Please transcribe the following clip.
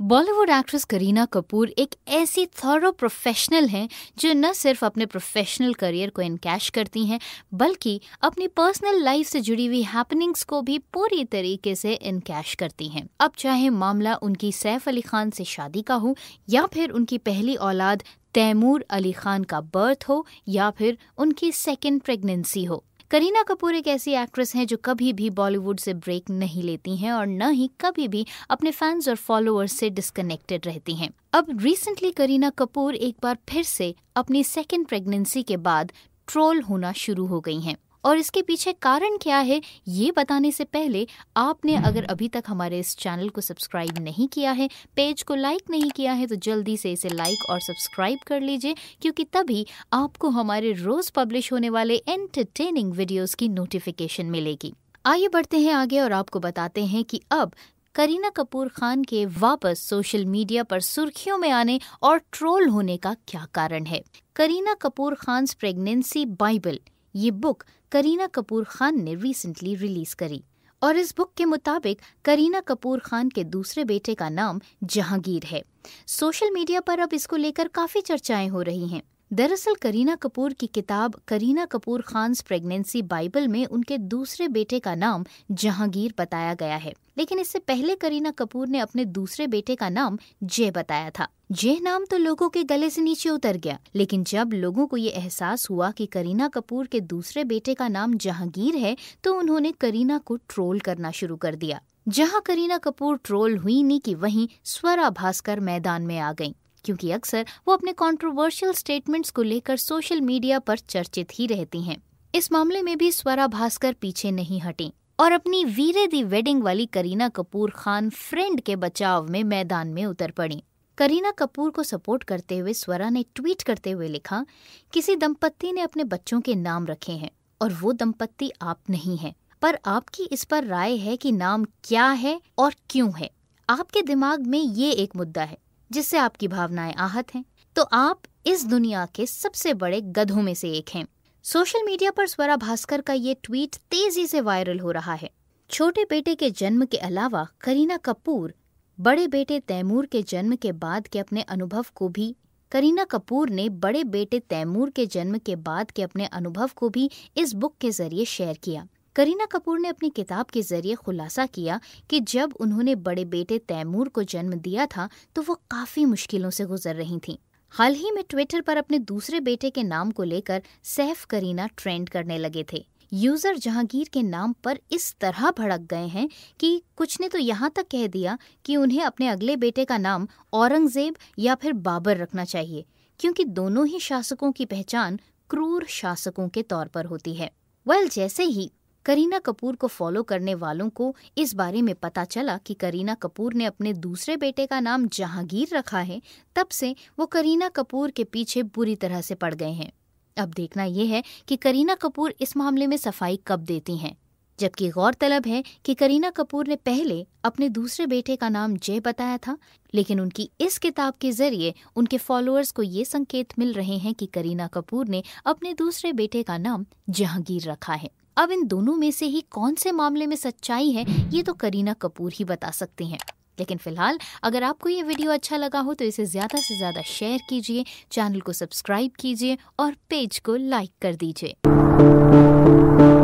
Bollywood actress Kareena Kapoor एक ऐसी thorough professional हैं जो न सिर्फ अपने प्रोफेशनल करियर को इनकैश करती हैं बल्कि अपनी पर्सनल लाइफ से जुड़ी हुई हैपनिंग्स को भी पूरी तरीके से इनकैश करती हैं अब चाहे मामला उनकी सैफ अली खान से शादी का हो या फिर उनकी पहली औलाद तैमूर अली खान का बर्थ हो या फिर उनकी सेकेंड प्रेगनेंसी हो करीना कपूर एक ऐसी एक्ट्रेस हैं जो कभी भी बॉलीवुड से ब्रेक नहीं लेती हैं और न ही कभी भी अपने फैंस और फॉलोअर्स से डिस्कनेक्टेड रहती हैं अब रिसेंटली करीना कपूर एक बार फिर से अपनी सेकेंड प्रेगनेंसी के बाद ट्रोल होना शुरू हो गई हैं और इसके पीछे कारण क्या है ये बताने से पहले आपने अगर अभी तक हमारे इस चैनल को सब्सक्राइब नहीं किया है पेज को लाइक नहीं किया है तो जल्दी से इसे लाइक और सब्सक्राइब कर लीजिए क्योंकि तभी आपको हमारे रोज़ पब्लिश होने वाले एंटरटेनिंग वीडियोस की नोटिफिकेशन मिलेगी आइए बढ़ते हैं आगे और आपको बताते हैं कि अब करीना कपूर खान के वापस सोशल मीडिया पर सुर्खियों में आने और ट्रोल होने का क्या कारण है करीना कपूर खान प्रेगनेंसी बाइबल ये बुक करीना कपूर खान ने रिसेंटली रिलीज करी और इस बुक के मुताबिक करीना कपूर खान के दूसरे बेटे का नाम जहांगीर है सोशल मीडिया पर अब इसको लेकर काफी चर्चाएं हो रही हैं दरअसल करीना कपूर की किताब करीना कपूर खान्स प्रेगनेंसी बाइबल में उनके दूसरे बेटे का नाम जहांगीर बताया गया है लेकिन इससे पहले करीना कपूर ने अपने दूसरे बेटे का नाम जय बताया था जय नाम तो लोगों के गले से नीचे उतर गया लेकिन जब लोगों को ये एहसास हुआ कि करीना कपूर के दूसरे बेटे का नाम जहांगीर है तो उन्होंने करीना को ट्रोल करना शुरू कर दिया जहां करीना कपूर ट्रोल हुई नहीं कि वहीं स्वरा भास्कर मैदान में आ गईं। क्योंकि अक्सर वो अपने कंट्रोवर्शियल स्टेटमेंट्स को लेकर सोशल मीडिया पर चर्चित ही रहती हैं। इस मामले में भी स्वरा भास्कर पीछे नहीं हटी और अपनी वीरे दी वेडिंग वाली करीना कपूर खान फ्रेंड के बचाव में मैदान में उतर पड़ी करीना कपूर को सपोर्ट करते हुए स्वरा ने ट्वीट करते हुए लिखा किसी दंपत्ति ने अपने बच्चों के नाम रखे हैं और वो दंपत्ति आप नहीं है पर आपकी इस पर राय है कि नाम क्या है और क्यों है आपके दिमाग में ये एक मुद्दा है जिससे आपकी भावनाएं आहत हैं तो आप इस दुनिया के सबसे बड़े गधों में से एक हैं सोशल मीडिया पर स्वरा भास्कर का ये ट्वीट तेजी से वायरल हो रहा है छोटे बेटे के जन्म के अलावा करीना कपूर बड़े बेटे तैमूर के जन्म के बाद के अपने अनुभव को भी करीना कपूर ने बड़े बेटे तैमूर के जन्म के बाद के अपने अनुभव को भी इस बुक के जरिए शेयर किया करीना कपूर ने अपनी किताब के जरिए खुलासा किया कि जब उन्होंने बड़े बेटे तैमूर को जन्म दिया था तो वो काफ़ी मुश्किलों से गुजर रही थीं। हाल ही में ट्विटर पर अपने दूसरे बेटे के नाम को लेकर सैफ करीना ट्रेंड करने लगे थे यूजर जहांगीर के नाम पर इस तरह भड़क गए हैं कि कुछ ने तो यहाँ तक कह दिया कि उन्हें अपने अगले बेटे का नाम औरंगजेब या फिर बाबर रखना चाहिए क्योंकि दोनों ही शासकों की पहचान क्रूर शासकों के तौर पर होती है वेल well, जैसे ही करीना कपूर को फॉलो करने वालों को इस बारे में पता चला कि करीना कपूर ने अपने दूसरे बेटे का नाम जहांगीर रखा है तब से वो करीना कपूर के पीछे बुरी तरह से पड़ गए हैं अब देखना यह है कि करीना कपूर इस मामले में सफाई कब देती हैं जबकि गौरतलब है कि करीना कपूर ने पहले अपने दूसरे बेटे का नाम जय बताया था लेकिन उनकी इस किताब के जरिए उनके फॉलोअर्स को ये संकेत मिल रहे हैं कि करीना कपूर ने अपने दूसरे बेटे का नाम जहांगीर रखा है अब इन दोनों में से ही कौन से मामले में सच्चाई है ये तो करीना कपूर ही बता सकती हैं लेकिन फिलहाल अगर आपको ये वीडियो अच्छा लगा हो तो इसे ज़्यादा से ज़्यादा शेयर कीजिए चैनल को सब्सक्राइब कीजिए और पेज को लाइक कर दीजिए